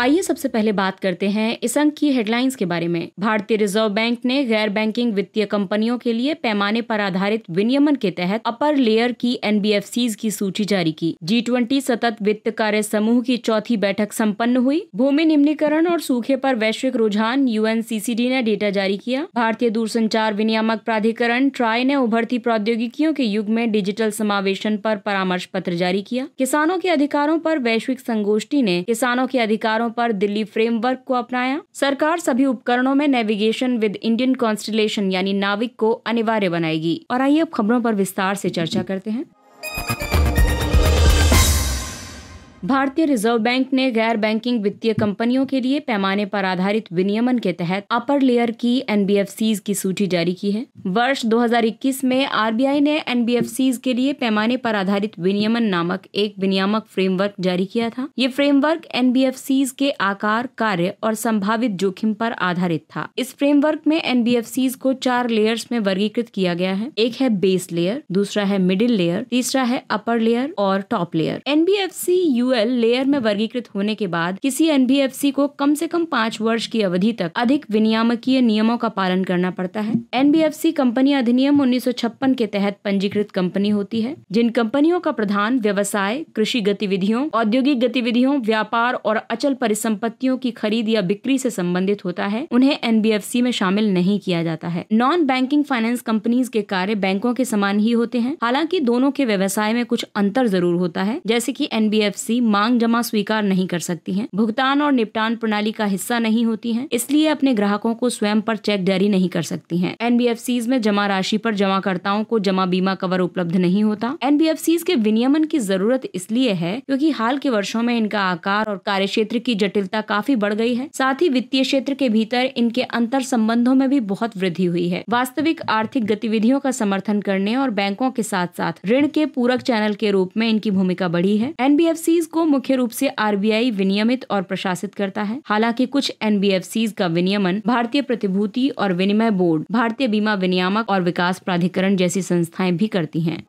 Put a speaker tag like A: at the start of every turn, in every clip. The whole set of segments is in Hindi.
A: आइए सबसे पहले बात करते हैं इस अंक की हेडलाइंस के बारे में भारतीय रिजर्व बैंक ने गैर बैंकिंग वित्तीय कंपनियों के लिए पैमाने पर आधारित विनियमन के तहत अपर लेयर की एन की सूची जारी की जी ट्वेंटी सतत वित्त कार्य समूह की चौथी बैठक सम्पन्न हुई भूमि निम्नीकरण और सूखे पर वैश्विक रुझान यू ने डेटा जारी किया भारतीय दूरसंचार विनियामक प्राधिकरण ट्राई ने उभरती प्रौद्योगिकियों के युग में डिजिटल समावेशन पर परामर्श पत्र जारी किया किसानों के अधिकारों पर वैश्विक संगोष्ठी ने किसानों के अधिकारों आधारों पर दिल्ली फ्रेमवर्क को अपनाया सरकार सभी उपकरणों में नेविगेशन विद इंडियन कॉन्स्टिलेशन यानी नाविक को अनिवार्य बनाएगी और आइए अब खबरों पर विस्तार से चर्चा करते हैं भारतीय रिजर्व बैंक ने गैर बैंकिंग वित्तीय कंपनियों के लिए पैमाने पर आधारित विनियमन के तहत अपर लेयर की एन की सूची जारी की है वर्ष 2021 में आर ने एन के लिए पैमाने पर आधारित विनियमन नामक एक विनियामक फ्रेमवर्क जारी किया था ये फ्रेमवर्क एन के आकार कार्य और संभावित जोखिम पर आधारित था इस फ्रेमवर्क में एन को चार लेयर्स में वर्गीकृत किया गया है एक है बेस लेयर दूसरा है मिडिल लेयर तीसरा है अपर लेयर और टॉप लेयर एनबीएफसी यू म्यूचुअल लेयर में वर्गीकृत होने के बाद किसी एनबीएफसी को कम से कम पाँच वर्ष की अवधि तक अधिक विनियामकीय नियमों का पालन करना पड़ता है एनबीएफसी कंपनी अधिनियम उन्नीस के तहत पंजीकृत कंपनी होती है जिन कंपनियों का प्रधान व्यवसाय कृषि गतिविधियों औद्योगिक गतिविधियों व्यापार और अचल परिसंपत्तियों की खरीद या बिक्री से संबंधित होता है उन्हें एनबीएफसी में शामिल नहीं किया जाता है नॉन बैंकिंग फाइनेंस कंपनीज के कार्य बैंकों के समान ही होते हैं हालांकि दोनों के व्यवसाय में कुछ अंतर जरूर होता है जैसे कि एनबीएफसी मांग जमा स्वीकार नहीं कर सकती हैं भुगतान और निपटान प्रणाली का हिस्सा नहीं होती हैं इसलिए अपने ग्राहकों को स्वयं पर चेक जारी नहीं कर सकती हैं एनबीएफसी में जमा राशि पर जमाकर्ताओं को जमा बीमा कवर उपलब्ध नहीं होता एनबीएफसी के विनियमन की जरूरत इसलिए है क्योंकि हाल के वर्षों में इनका आकार और कार्य क्षेत्र की जटिलता काफी बढ़ गई है साथ ही वित्तीय क्षेत्र के भीतर इनके अंतर संबंधों में भी बहुत वृद्धि हुई है वास्तविक आर्थिक गतिविधियों का समर्थन करने और बैंकों के साथ साथ ऋण के पूरक चैनल के रूप में इनकी भूमिका बढ़ी है एनबीएफसी एनबीएफसीज को मुख्य रूप से आरबीआई विनियमित और प्रशासित करता है हालांकि कुछ एनबीएफसीज का विनियमन भारतीय प्रतिभूति और विनिमय बोर्ड भारतीय बीमा विनियामक और विकास प्राधिकरण जैसी संस्थाएं भी करती हैं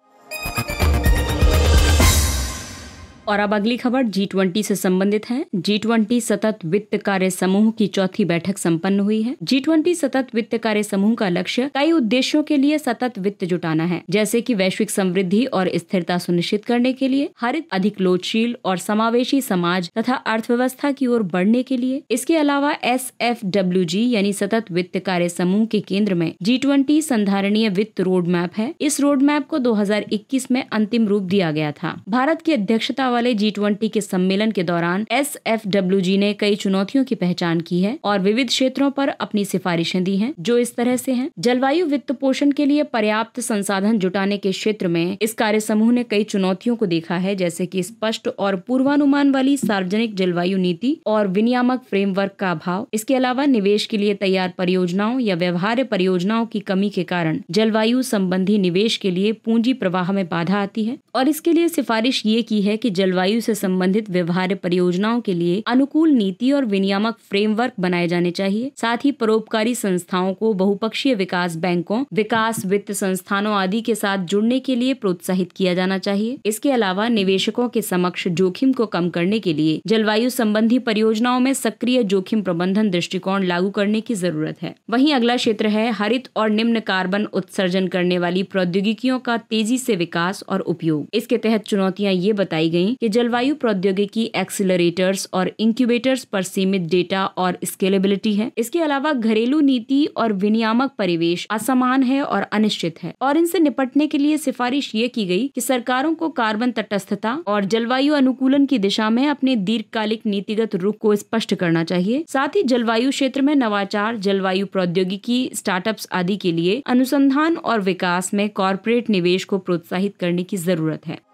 A: और अब अगली खबर जी ट्वेंटी से संबंधित है जी ट्वेंटी सतत वित्त कार्य समूह की चौथी बैठक संपन्न हुई है जी ट्वेंटी सतत वित्त कार्य समूह का लक्ष्य कई उद्देश्यों के लिए सतत वित्त जुटाना है जैसे कि वैश्विक समृद्धि और स्थिरता सुनिश्चित करने के लिए हरित अधिक लोचशील और समावेशी समाज तथा अर्थव्यवस्था की ओर बढ़ने के लिए इसके अलावा एस एफ डब्ल्यू जी यानी सतत वित्त कार्य समूह के केंद्र में जी ट्वेंटी संधारणीय वित्त रोड मैप है इस रोड मैप को इक्कीस में अंतिम रूप दिया गया था भारत की अध्यक्षता वाले जी ट्वेंटी के सम्मेलन के दौरान एस एफ डब्ल्यू जी ने कई चुनौतियों की पहचान की है और विविध क्षेत्रों पर अपनी सिफारिशें दी हैं जो इस तरह से हैं जलवायु वित्त पोषण के लिए पर्याप्त संसाधन जुटाने के क्षेत्र में इस कार्य समूह ने कई चुनौतियों को देखा है जैसे की स्पष्ट और पूर्वानुमान वाली सार्वजनिक जलवायु नीति और विनियामक फ्रेमवर्क का अभाव इसके अलावा निवेश के लिए तैयार परियोजनाओं या व्यवहार्य परियोजनाओं की कमी के कारण जलवायु संबंधी निवेश के लिए पूंजी प्रवाह में बाधा आती है और इसके लिए सिफारिश ये की है कि जलवायु से संबंधित व्यवहार परियोजनाओं के लिए अनुकूल नीति और विनियामक फ्रेमवर्क बनाए जाने चाहिए साथ ही परोपकारी संस्थाओं को बहुपक्षीय विकास बैंकों विकास वित्त संस्थानों आदि के साथ जुड़ने के लिए प्रोत्साहित किया जाना चाहिए इसके अलावा निवेशकों के समक्ष जोखिम को कम करने के लिए जलवायु संबंधी परियोजनाओं में सक्रिय जोखिम प्रबंधन दृष्टिकोण लागू करने की जरूरत है वहीं अगला क्षेत्र है हरित और निम्न कार्बन उत्सर्जन करने वाली प्रौद्योगिकियों का तेजी से विकास और उपयोग इसके तहत चुनौतियां ये बताई गई कि जलवायु प्रौद्योगिकी एक्सिलरेटर्स और इंक्यूबेटर्स पर सीमित डेटा और स्केलेबिलिटी है इसके अलावा घरेलू नीति और विनियामक परिवेश असमान है और अनिश्चित है और इनसे निपटने के लिए सिफारिश ये की गई कि सरकारों को कार्बन तटस्थता और जलवायु अनुकूलन की दिशा में अपने दीर्घकालिक नीतिगत रुख को स्पष्ट करना चाहिए साथ ही जलवायु क्षेत्र में नवाचार जलवायु प्रौद्योगिकी स्टार्टअप्स आदि के लिए अनुसंधान और विकास में कॉरपोरेट निवेश को प्रोत्साहित करने की जरूरत Spirit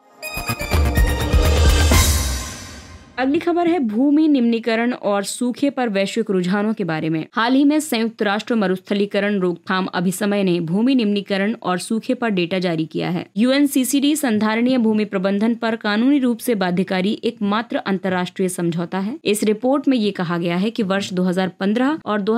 A: अगली खबर है भूमि निम्नीकरण और सूखे पर वैश्विक रुझानों के बारे में हाल ही में संयुक्त राष्ट्र मरुस्थलीकरण रोकथाम अभिसमय ने भूमि निम्नीकरण और सूखे पर डेटा जारी किया है यूएनसीसीडी संधारणीय भूमि प्रबंधन पर कानूनी रूप से बाध्यकारी एकमात्र अंतर्राष्ट्रीय समझौता है इस रिपोर्ट में ये कहा गया है की वर्ष दो और दो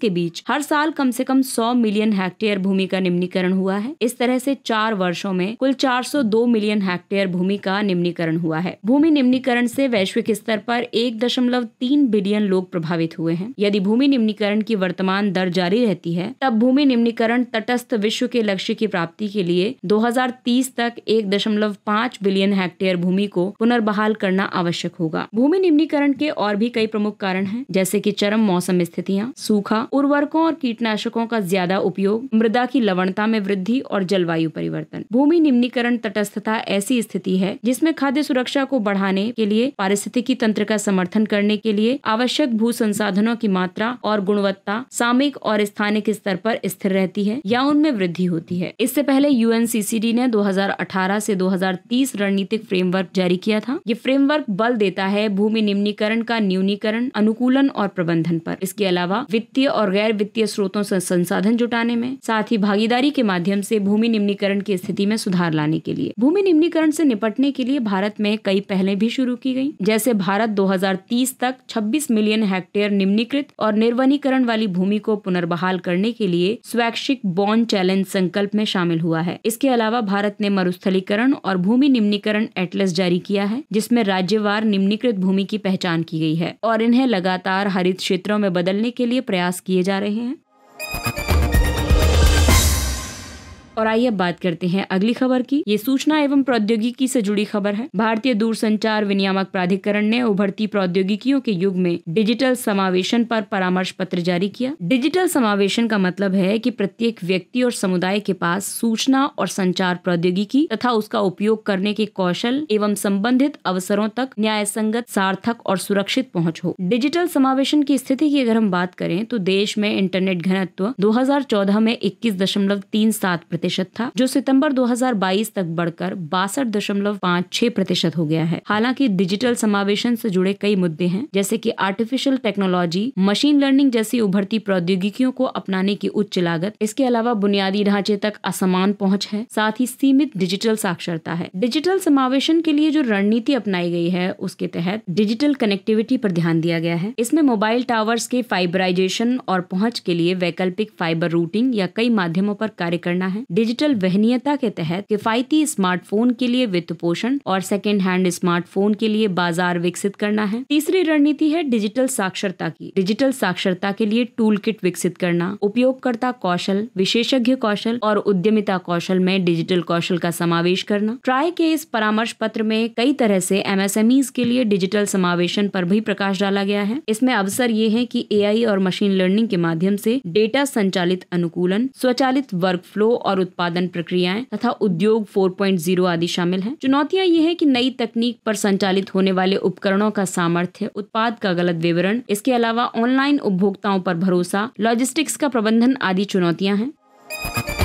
A: के बीच हर साल कम ऐसी कम सौ मिलियन हेक्टेयर भूमि का निम्नीकरण हुआ है इस तरह ऐसी चार वर्षो में कुल चार मिलियन हेक्टेयर भूमि का निम्नीकरण हुआ है भूमि निम्नीकरण ऐसी वैश्विक स्तर पर एक दशमलव तीन बिलियन लोग प्रभावित हुए हैं यदि भूमि निम्नीकरण की वर्तमान दर जारी रहती है तब भूमि निम्नीकरण तटस्थ विश्व के लक्ष्य की प्राप्ति के लिए 2030 तक एक दशमलव पाँच बिलियन हेक्टेयर भूमि को पुनर्बहाल करना आवश्यक होगा भूमि निम्नीकरण के और भी कई प्रमुख कारण हैं जैसे कि चरम मौसम स्थितियाँ सूखा उर्वरकों और कीटनाशकों का ज्यादा उपयोग मृदा की लवणता में वृद्धि और जलवायु परिवर्तन भूमि निम्नीकरण तटस्थता ऐसी स्थिति है जिसमें खाद्य सुरक्षा को बढ़ाने के लिए पारिस्थितिकी तंत्र का समर्थन करने के लिए आवश्यक भू संसाधनों की मात्रा और गुणवत्ता सामयिक और स्थानिक स्तर पर स्थिर रहती है या उनमें वृद्धि होती है इससे पहले डी ने 2018 से 2030 रणनीतिक फ्रेमवर्क जारी किया था ये फ्रेमवर्क बल देता है भूमि निम्नीकरण का न्यूनीकरण अनुकूलन और प्रबंधन पर इसके अलावा वित्तीय और गैर वित्तीय स्रोतों से संसाधन जुटाने में साथ ही भागीदारी के माध्यम से भूमि निम्नीकरण की स्थिति में सुधार लाने के लिए भूमि निम्नीकरण से निपटने के लिए भारत में कई पहले भी शुरू की गई जैसे भारत 2030 तक 26 मिलियन हेक्टेयर निम्नीकृत और निर्वनीकरण वाली भूमि को पुनर्बहाल करने के लिए स्वैच्छिक बॉन्ड चैलेंज संकल्प में शामिल हुआ है इसके अलावा भारत ने मरुस्थलीकरण और भूमि निम्नीकरण एटलस जारी किया है जिसमें राज्यवार निम्नीकृत भूमि की पहचान की गई है और इन्हें लगातार हरित क्षेत्रों में बदलने के लिए प्रयास किए जा रहे हैं और आइए अब बात करते हैं अगली खबर की ये सूचना एवं प्रौद्योगिकी से जुड़ी खबर है भारतीय दूरसंचार विनियामक प्राधिकरण ने उभरती प्रौद्योगिकियों के युग में डिजिटल समावेशन पर परामर्श पत्र जारी किया डिजिटल समावेशन का मतलब है कि प्रत्येक व्यक्ति और समुदाय के पास सूचना और संचार प्रौद्योगिकी तथा उसका उपयोग करने के कौशल एवं संबंधित अवसरों तक न्याय संगत सार्थक और सुरक्षित पहुँच हो डिजिटल समावेशन की स्थिति की अगर हम बात करें तो देश में इंटरनेट घनत्व दो में इक्कीस दशमलव तीन सात प्रतिशत था जो सितंबर 2022 तक बढ़कर बासठ दशमलव पाँच छह प्रतिशत हो गया है हालांकि डिजिटल समावेशन से जुड़े कई मुद्दे हैं जैसे कि आर्टिफिशियल टेक्नोलॉजी मशीन लर्निंग जैसी उभरती प्रौद्योगिकियों को अपनाने की उच्च लागत इसके अलावा बुनियादी ढांचे तक असमान पहुँच है साथ ही सीमित डिजिटल साक्षरता है डिजिटल समावेशन के लिए जो रणनीति अपनाई गई है उसके तहत डिजिटल कनेक्टिविटी पर ध्यान दिया गया है इसमें मोबाइल टावर्स के फाइबराइजेशन और पहुंच के लिए वैकल्पिक फाइबर रूटिंग या कई माध्यमों पर कार्य करना है डिजिटल वहनीयता के तहत किफायती स्मार्टफोन के लिए वित्त पोषण और सेकेंड हैंड स्मार्टफोन के लिए बाजार विकसित करना है तीसरी रणनीति है डिजिटल साक्षरता की डिजिटल साक्षरता के लिए टूल किट विकसित करना उपयोगकर्ता कौशल विशेषज्ञ कौशल और उद्यमिता कौशल में डिजिटल कौशल का समावेश करना ट्राई के इस परामर्श पत्र में कई तरह से एमएसएमईज के लिए डिजिटल समावेशन पर भी प्रकाश डाला गया है इसमें अवसर ये है कि एआई और मशीन लर्निंग के माध्यम से डेटा संचालित अनुकूलन स्वचालित वर्क फ्लो और उत्पादन प्रक्रियाएं तथा उद्योग 4.0 आदि शामिल हैं चुनौतियां ये है कि नई तकनीक पर संचालित होने वाले उपकरणों का सामर्थ्य उत्पाद का गलत विवरण इसके अलावा ऑनलाइन उपभोक्ताओं पर भरोसा लॉजिस्टिक्स का प्रबंधन आदि चुनौतियां हैं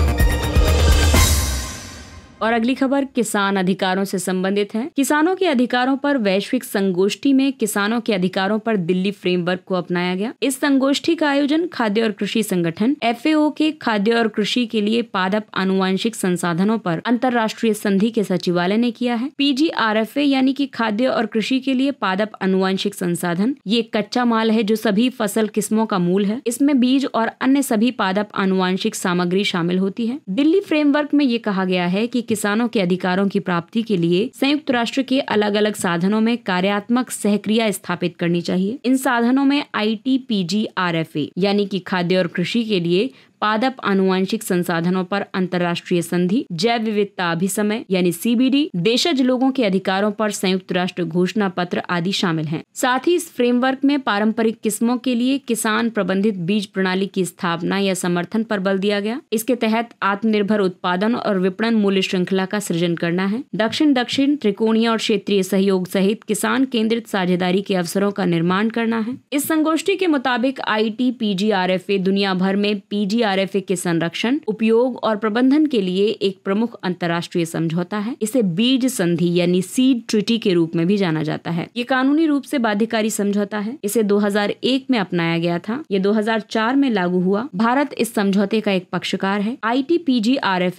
A: और अगली खबर किसान अधिकारों से संबंधित है किसानों के अधिकारों पर वैश्विक संगोष्ठी में किसानों के अधिकारों पर दिल्ली फ्रेमवर्क को अपनाया गया इस संगोष्ठी का आयोजन खाद्य और कृषि संगठन एफ के खाद्य और कृषि के लिए पादप अनुवांशिक संसाधनों पर अंतर्राष्ट्रीय संधि के सचिवालय ने किया है पीजीआरएफए यानी कि खाद्य और कृषि के लिए पादप अनुवांशिक संसाधन ये कच्चा माल है जो सभी फसल किस्मों का मूल है इसमें बीज और अन्य सभी पादप अनुवांशिक सामग्री शामिल होती है दिल्ली फ्रेमवर्क में ये कहा गया है कि किसानों के अधिकारों की प्राप्ति के लिए संयुक्त राष्ट्र के अलग अलग साधनों में कार्यात्मक सहक्रिया स्थापित करनी चाहिए इन साधनों में आई टी यानी कि खाद्य और कृषि के लिए पादप अनुवांशिक संसाधनों पर अंतर्राष्ट्रीय संधि जैव विविधता अभिसमय यानी सीबीडी देशज लोगों के अधिकारों पर संयुक्त राष्ट्र घोषणा पत्र आदि शामिल हैं साथ ही इस फ्रेमवर्क में पारंपरिक किस्मों के लिए किसान प्रबंधित बीज प्रणाली की स्थापना या समर्थन पर बल दिया गया इसके तहत आत्मनिर्भर उत्पादन और विपणन मूल्य श्रृंखला का सृजन करना है दक्षिण दक्षिण त्रिकोणीय और क्षेत्रीय सहयोग सहित किसान केंद्रित साझेदारी के अवसरों का निर्माण करना है इस संगोष्ठी के मुताबिक आई टी दुनिया भर में पीजीआरएफए आर के संरक्षण उपयोग और प्रबंधन के लिए एक प्रमुख अंतर्राष्ट्रीय समझौता है इसे बीज संधि यानी सीड ट्रिटी के रूप में भी जाना जाता है ये कानूनी रूप से बाध्यकारी समझौता है इसे 2001 में अपनाया गया था ये 2004 में लागू हुआ भारत इस समझौते का एक पक्षकार है आई टी पी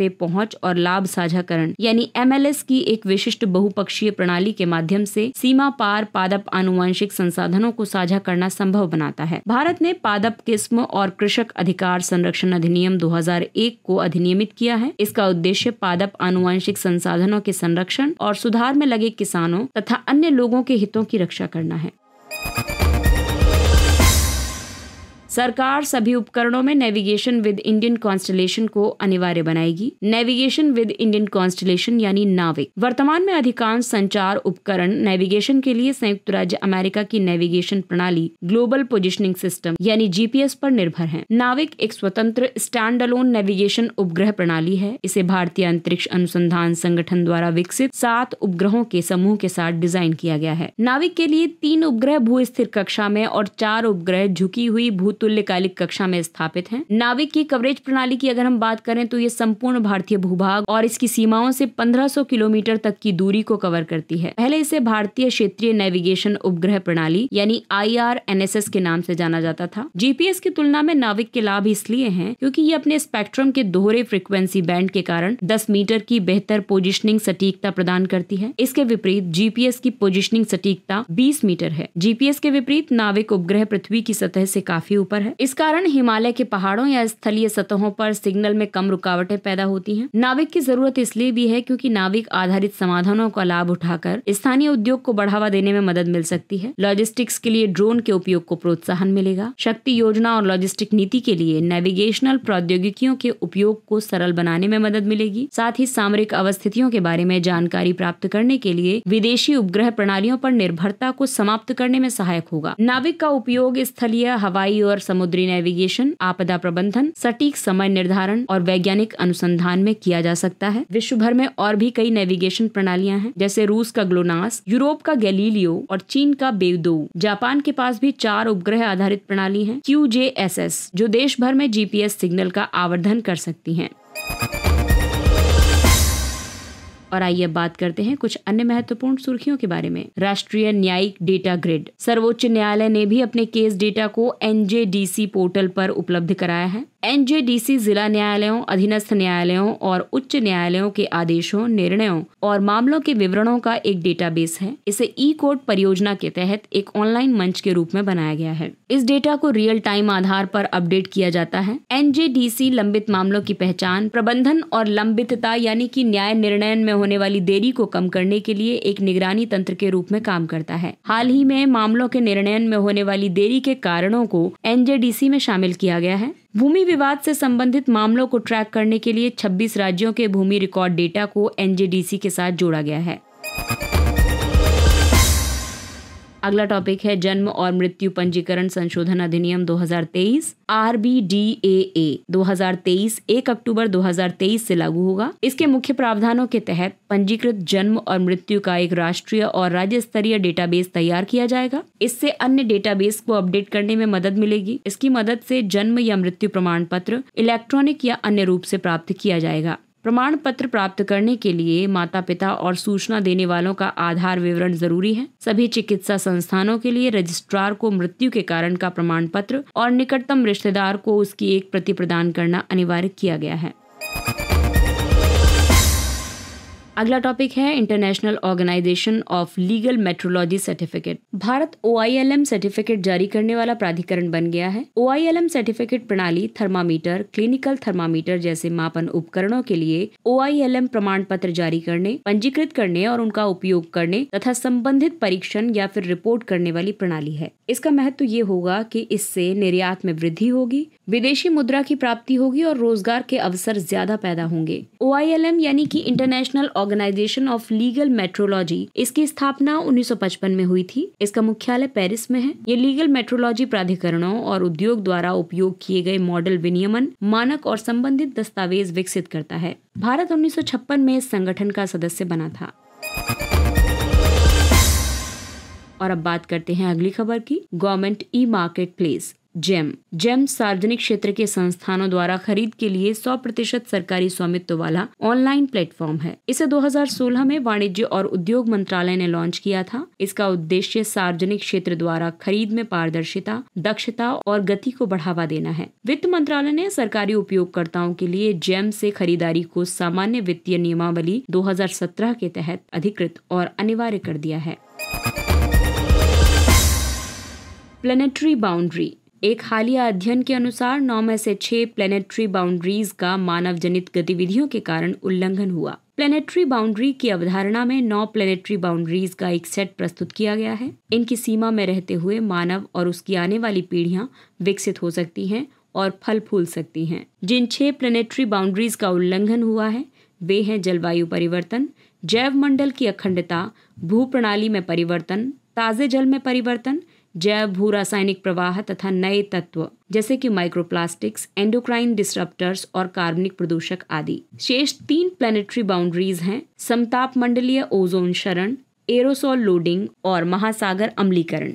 A: ए पहुँच और लाभ साझाकरण यानी एस की एक विशिष्ट बहुपक्षीय प्रणाली के माध्यम से सीमा पार पादप आनुवंशिक संसाधनों को साझा करना संभव बनाता है भारत ने पादप किस्म और कृषक अधिकार संरक्षण संरक्षण अधिनियम 2001 को अधिनियमित किया है इसका उद्देश्य पादप आनुवंशिक संसाधनों के संरक्षण और सुधार में लगे किसानों तथा अन्य लोगों के हितों की रक्षा करना है सरकार सभी उपकरणों में नेविगेशन विद इंडियन कॉन्स्टलेशन को अनिवार्य बनाएगी नेविगेशन विद इंडियन कॉन्स्टलेशन यानी नाविक वर्तमान में अधिकांश संचार उपकरण नेविगेशन के लिए संयुक्त राज्य अमेरिका की नेविगेशन प्रणाली ग्लोबल पोजिशनिंग सिस्टम यानी जीपीएस पर निर्भर है नाविक एक स्वतंत्र स्टैंड अलोन नेविगेशन उपग्रह प्रणाली है इसे भारतीय अंतरिक्ष अनुसंधान संगठन द्वारा विकसित सात उपग्रहों के समूह के साथ डिजाइन किया गया है नाविक के लिए तीन उपग्रह भू स्थिर कक्षा में और चार उपग्रह झुकी हुई भूत तुल्यकालिक कक्षा में स्थापित है नाविक की कवरेज प्रणाली की अगर हम बात करें तो ये संपूर्ण भारतीय भूभाग और इसकी सीमाओं से 1500 किलोमीटर तक की दूरी को कवर करती है पहले इसे भारतीय क्षेत्रीय नेविगेशन उपग्रह प्रणाली यानी I R N S S के नाम से जाना जाता था जीपीएस की तुलना में नाविक के लाभ इसलिए है क्यूँकी ये अपने स्पेक्ट्रम के दोहरे फ्रिक्वेंसी बैंड के कारण दस मीटर की बेहतर पोजिशनिंग सटीकता प्रदान करती है इसके विपरीत जीपीएस की पोजिशनिंग सटीकता बीस मीटर है जीपीएस के विपरीत नाविक उपग्रह पृथ्वी की सतह से काफी ऊपर ऊपर है इस कारण हिमालय के पहाड़ों या स्थलीय सतहों पर सिग्नल में कम रुकावटें पैदा होती हैं नाविक की जरूरत इसलिए भी है क्योंकि नाविक आधारित समाधानों का लाभ उठाकर स्थानीय उद्योग को बढ़ावा देने में मदद मिल सकती है लॉजिस्टिक्स के लिए ड्रोन के उपयोग को प्रोत्साहन मिलेगा शक्ति योजना और लॉजिस्टिक नीति के लिए नेविगेशनल प्रौद्योगिकियों के उपयोग को सरल बनाने में मदद मिलेगी साथ ही सामरिक अवस्थितियों के बारे में जानकारी प्राप्त करने के लिए विदेशी उपग्रह प्रणालियों पर निर्भरता को समाप्त करने में सहायक होगा नाविक का उपयोग स्थलीय हवाई और पर समुद्री नेविगेशन आपदा प्रबंधन सटीक समय निर्धारण और वैज्ञानिक अनुसंधान में किया जा सकता है विश्व भर में और भी कई नेविगेशन प्रणालियां हैं जैसे रूस का ग्लोनास यूरोप का गैलीलियो और चीन का बेवदो जापान के पास भी चार उपग्रह आधारित प्रणाली है क्यू जो देश भर में जीपीएस सिग्नल का आवर्धन कर सकती है और आइए अब बात करते हैं कुछ अन्य महत्वपूर्ण सुर्खियों के बारे में राष्ट्रीय न्यायिक डेटा ग्रिड सर्वोच्च न्यायालय ने भी अपने केस डेटा को एनजेडीसी पोर्टल पर उपलब्ध कराया है एनजेडीसी जिला न्यायालयों अधीनस्थ न्यायालयों और उच्च न्यायालयों के आदेशों निर्णयों और मामलों के विवरणों का एक डेटाबेस है इसे ई कोर्ट परियोजना के तहत एक ऑनलाइन मंच के रूप में बनाया गया है इस डेटा को रियल टाइम आधार पर अपडेट किया जाता है एनजेडीसी लंबित मामलों की पहचान प्रबंधन और लंबितता यानी कि न्याय निर्णयन में होने वाली देरी को कम करने के लिए एक निगरानी तंत्र के रूप में काम करता है हाल ही में मामलों के निर्णयन में होने वाली देरी के कारणों को एनजेडीसी में शामिल किया गया है भूमि विवाद से संबंधित मामलों को ट्रैक करने के लिए 26 राज्यों के भूमि रिकॉर्ड डेटा को एनजेडीसी के साथ जोड़ा गया है अगला टॉपिक है जन्म और मृत्यु पंजीकरण संशोधन अधिनियम 2023 R B D A A दो एक अक्टूबर 2023 से लागू होगा इसके मुख्य प्रावधानों के तहत पंजीकृत जन्म और मृत्यु का एक राष्ट्रीय और राज्य स्तरीय डेटाबेस तैयार किया जाएगा इससे अन्य डेटाबेस को अपडेट करने में मदद मिलेगी इसकी मदद से जन्म या मृत्यु प्रमाण पत्र इलेक्ट्रॉनिक या अन्य रूप से प्राप्त किया जाएगा प्रमाण पत्र प्राप्त करने के लिए माता पिता और सूचना देने वालों का आधार विवरण जरूरी है सभी चिकित्सा संस्थानों के लिए रजिस्ट्रार को मृत्यु के कारण का प्रमाण पत्र और निकटतम रिश्तेदार को उसकी एक प्रति प्रदान करना अनिवार्य किया गया है अगला टॉपिक है International Organization of Legal Metrology certificate Bharat O certificate जारी करने वाला प्राधिकरण बन गया है ओ सर्टिफिकेट प्रणाली थर्मामीटर क्लिनिकल थर्मामीटर जैसे मापन उपकरणों के लिए ओ प्रमाण पत्र जारी करने पंजीकृत करने और उनका उपयोग करने तथा संबंधित परीक्षण या फिर रिपोर्ट करने वाली प्रणाली है इसका महत्व तो ये होगा की इससे निर्यात में वृद्धि होगी विदेशी मुद्रा की प्राप्ति होगी और रोजगार के अवसर ज्यादा पैदा होंगे ओ यानी की International Organization of Legal Metrology इसकी स्थापना 1955 में हुई थी इसका मुख्यालय पेरिस में है ये लीगल मेट्रोलॉजी प्राधिकरणों और उद्योग द्वारा उपयोग किए गए मॉडल विनियमन मानक और संबंधित दस्तावेज विकसित करता है भारत उन्नीस में इस संगठन का सदस्य बना था और अब बात करते हैं अगली खबर की Government e Marketplace GeM GeM सार्वजनिक क्षेत्र के संस्थानों द्वारा खरीद के लिए 100 प्रतिशत सरकारी स्वामित्व वाला ऑनलाइन प्लेटफॉर्म है इसे 2016 में वाणिज्य और उद्योग मंत्रालय ने लॉन्च किया था इसका उद्देश्य सार्वजनिक क्षेत्र द्वारा खरीद में पारदर्शिता दक्षता और गति को बढ़ावा देना है वित्त मंत्रालय ने सरकारी उपयोगकर्ताओं के लिए जेम से खरीदारी को सामान्य वित्तीय नियमावली दो के तहत अधिकृत और अनिवार्य कर दिया है प्लेनेटरी बाउंड्री एक हालिया अध्ययन के अनुसार नौ में से छह प्लेनेटरी बाउंड्रीज का मानव जनित गतिविधियों के कारण उल्लंघन हुआ प्लेनेटरी बाउंड्री की अवधारणा में नौ प्लेनेटरी बाउंड्रीज का एक सेट प्रस्तुत किया गया है इनकी सीमा में रहते हुए मानव और उसकी आने वाली पीढ़ियां विकसित हो सकती हैं और फल फूल सकती हैं जिन छह प्लेनेटरी बाउंड्रीज का उल्लंघन हुआ है वे हैं जलवायु परिवर्तन जैव मंडल की अखंडता भू प्रणाली में परिवर्तन ताज़े जल में परिवर्तन जैव भू रासायनिक प्रवाह तथा नए तत्व जैसे कि माइक्रोप्लास्टिक्स एंडोक्राइन डिस्ट्रप्टर्स और कार्बनिक प्रदूषक आदि शेष तीन प्लेनेटरी बाउंड्रीज हैं समताप मंडलीय ओजोन शरण एरोसोल लोडिंग और महासागर अम्लीकरण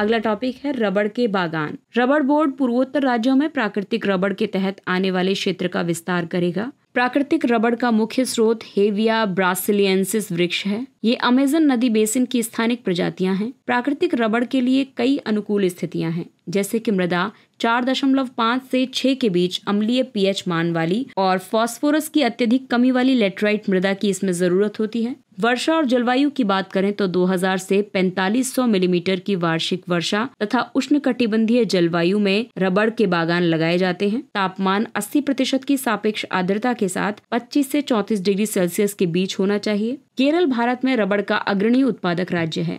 A: अगला टॉपिक है रबड़ के बागान रबड़ बोर्ड पूर्वोत्तर राज्यों में प्राकृतिक रबड़ के तहत आने वाले क्षेत्र का विस्तार करेगा प्राकृतिक रबड़ का मुख्य स्रोत हेविया ब्रासिलियंसिस वृक्ष है ये अमेजन नदी बेसिन की स्थानिक प्रजातियां हैं प्राकृतिक रबड़ के लिए कई अनुकूल स्थितियां हैं जैसे कि मृदा चार दशमलव पाँच से छह के बीच अम्लीय पीएच मान वाली और फास्फोरस की अत्यधिक कमी वाली लेटराइट मृदा की इसमें ज़रूरत होती है वर्षा और जलवायु की बात करें तो 2000 से 4500 मिलीमीटर की वार्षिक वर्षा तथा उष्ण कटिबंधीय जलवायु में रबड़ के बागान लगाए जाते हैं तापमान 80 प्रतिशत की सापेक्ष आर्द्रता के साथ 25 से 34 डिग्री सेल्सियस के बीच होना चाहिए केरल भारत में रबड़ का अग्रणी उत्पादक राज्य है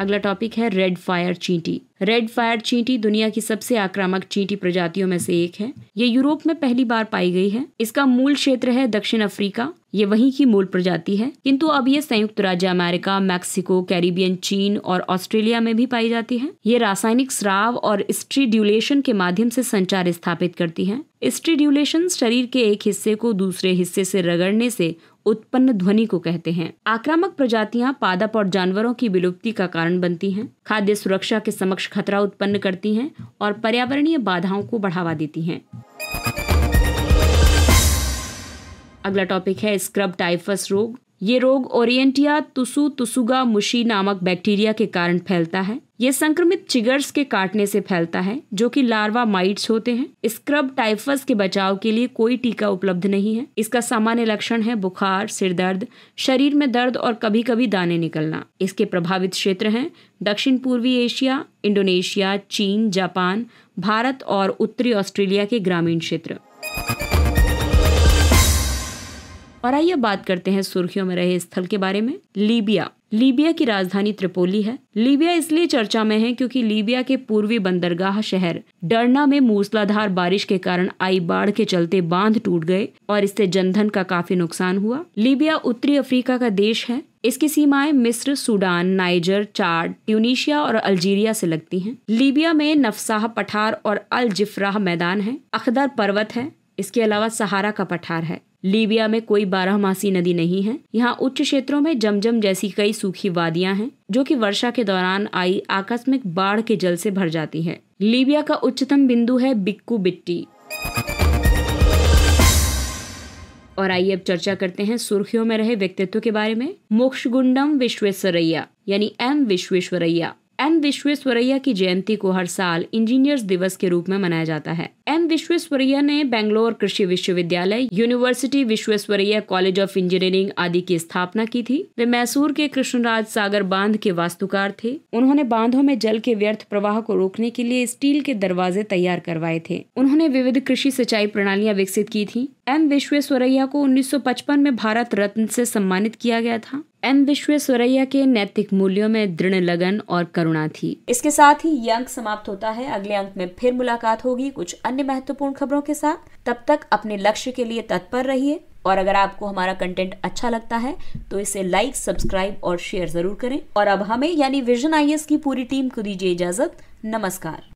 A: अगला टॉपिक है रेड फायर चींटी रेड फायर चींटी दुनिया की सबसे आक्रामक चींटी प्रजातियों में से एक है ये यूरोप में पहली बार पाई गई है इसका मूल क्षेत्र है दक्षिण अफ्रीका ये वहीं की मूल प्रजाति है किंतु अब ये संयुक्त राज्य अमेरिका मैक्सिको कैरिबियन चीन और ऑस्ट्रेलिया में भी पाई जाती है ये रासायनिक स्राव और स्ट्रीड्यूलेशन के माध्यम से संचार स्थापित करती है स्ट्रीड्यूलेशन शरीर के एक हिस्से को दूसरे हिस्से से रगड़ने से उत्पन्न ध्वनि को कहते हैं आक्रामक प्रजातियां पादप और जानवरों की विलुप्ति का कारण बनती हैं खाद्य सुरक्षा के समक्ष खतरा उत्पन्न करती हैं और पर्यावरणीय बाधाओं को बढ़ावा देती हैं अगला टॉपिक है स्क्रब टाइफस रोग ये रोग ओरिएंटिया तुसु तुसुगा मुशी नामक बैक्टीरिया के कारण फैलता है ये संक्रमित चिगर्स के काटने से फैलता है जो कि लार्वा माइट्स होते हैं स्क्रब टाइफस के बचाव के लिए कोई टीका उपलब्ध नहीं है इसका सामान्य लक्षण है बुखार सिर दर्द शरीर में दर्द और कभी कभी दाने निकलना इसके प्रभावित क्षेत्र हैं दक्षिण पूर्वी एशिया इंडोनेशिया चीन जापान भारत और उत्तरी ऑस्ट्रेलिया के ग्रामीण क्षेत्र और आइए बात करते हैं सुर्खियों में रहे स्थल के बारे में लीबिया लीबिया की राजधानी त्रिपोली है लीबिया इसलिए चर्चा में है क्योंकि लीबिया के पूर्वी बंदरगाह शहर डरना में मूसलाधार बारिश के कारण आई बाढ़ के चलते बांध टूट गए और इससे जनधन का काफी नुकसान हुआ लीबिया उत्तरी अफ्रीका का देश है इसकी सीमाएं मिस्र सूडान नाइजर चाड ट्यूनिशिया और अल्जीरिया से लगती हैं। लीबिया में नफसाह पठार और अल जिफ्राह मैदान है अखदर पर्वत है इसके अलावा सहारा का पठार है लीबिया में कोई बारहमासी नदी नहीं है यहाँ उच्च क्षेत्रों में जमजम जैसी कई सूखी वादियां हैं जो कि वर्षा के दौरान आई आकस्मिक बाढ़ के जल से भर जाती है लीबिया का उच्चतम बिंदु है बिक्कू बिट्टी और आइए अब चर्चा करते हैं सुर्खियों में रहे व्यक्तित्व के बारे में मोक्ष गुंडम विश्वेश्वरैया यानी एम विश्वेश्वरैया एम विश्वेश्वरैया की जयंती को हर साल इंजीनियर्स दिवस के रूप में मनाया जाता है एम विश्वेश्वरैया ने बेंगलोर कृषि विश्वविद्यालय university Visvesvaraya college of engineering आदि की स्थापना की थी वे मैसूर के कृष्णराज सागर बांध के वास्तुकार थे उन्होंने बांधों में जल के व्यर्थ प्रवाह को रोकने के लिए स्टील के दरवाजे तैयार करवाए थे उन्होंने विविध कृषि सिंचाई प्रणालियां विकसित की थी एम विश्वेश्वरैया को 1955 में भारत रत्न से सम्मानित किया गया था एम विश्वेश्वरैया के नैतिक मूल्यों में दृढ़ लगन और करुणा थी इसके साथ ही ये अंक समाप्त होता है अगले अंक में फिर मुलाकात होगी कुछ अन्य अन्य महत्वपूर्ण खबरों के साथ तब तक अपने लक्ष्य के लिए तत्पर रहिए और अगर आपको हमारा कंटेंट अच्छा लगता है तो इसे लाइक सब्सक्राइब और शेयर जरूर करें और अब हमें यानी विजन आई की पूरी टीम को दीजिए इजाजत नमस्कार